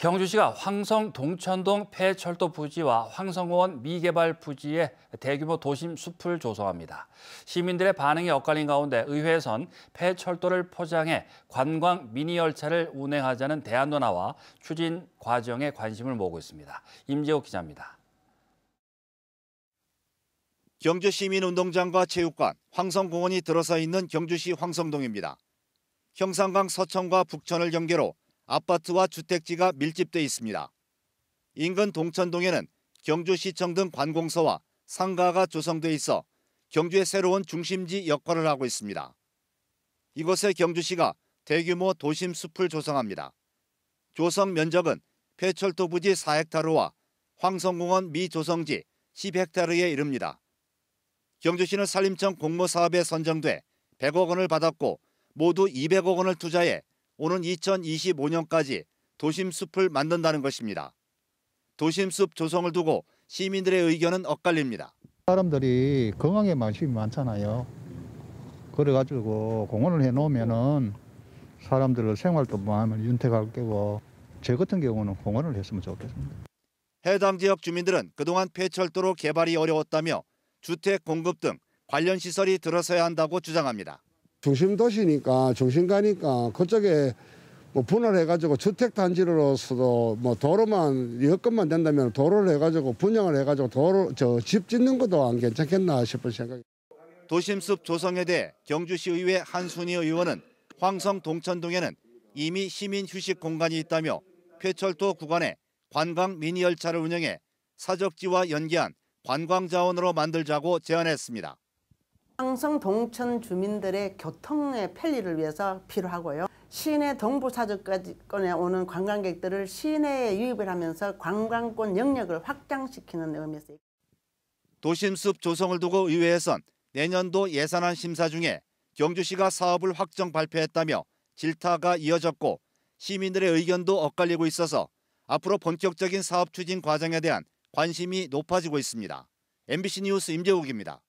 경주시가 황성 동천동 폐철도 부지와 황성공원 미개발 부지에 대규모 도심 숲을 조성합니다. 시민들의 반응이 엇갈린 가운데 의회에선 폐철도를 포장해 관광 미니 열차를 운행하자는 대안도 나와 추진 과정에 관심을 모으고 있습니다. 임재욱 기자입니다. 경주시민운동장과 체육관, 황성공원이 들어서 있는 경주시 황성동입니다. 형산강 서천과 북천을 경계로 아파트와 주택지가 밀집돼 있습니다. 인근 동천동에는 경주시청 등 관공서와 상가가 조성돼 있어 경주의 새로운 중심지 역할을 하고 있습니다. 이곳에 경주시가 대규모 도심 숲을 조성합니다. 조성 면적은 폐철도 부지 4헥타르와 황성공원 미조성지 10헥타르에 이릅니다. 경주시는 산림청 공모사업에 선정돼 100억 원을 받았고 모두 200억 원을 투자해 오는 2025년까지 도심 숲을 만든다는 것입니다. 도심 숲 조성을 두고 시민들의 의견은 엇갈립니다. 사람들이 건강에 관심이 많잖아요. 그래가지고 공원을 해놓으면은 사람들을 생활도 많으면 윤택할 거고 제 같은 경우는 공원을 했으면 좋겠습니다. 해당 지역 주민들은 그동안 폐철도로 개발이 어려웠다며 주택 공급 등 관련 시설이 들어서야 한다고 주장합니다. 중심 도시니까 중심가니까 그쪽에 뭐 분할해가지고 주택단지로서도 뭐 도로만 여건만 된다면 도로를 해가지고 분양을 해가지고 도로 저 집 짓는 것도 안 괜찮겠나 싶은 생각이. 도심숲 조성에 대해 경주시의회 한순희 의원은 황성 동천동에는 이미 시민 휴식 공간이 있다며 폐철도 구간에 관광 미니 열차를 운영해 사적지와 연계한 관광 자원으로 만들자고 제안했습니다. 항성 동천 주민들의 교통의 편리를 위해서 필요하고요. 시내 동부 사적까지꺼내 오는 관광객들을 시내에 유입을 하면서 관광권 영역을 확장시키는 의미에서 도심숲 조성을 두고 의회에선 내년도 예산안 심사 중에 경주시가 사업을 확정 발표했다며 질타가 이어졌고 시민들의 의견도 엇갈리고 있어서 앞으로 본격적인 사업 추진 과정에 대한 관심이 높아지고 있습니다. MBC 뉴스 임재욱입니다.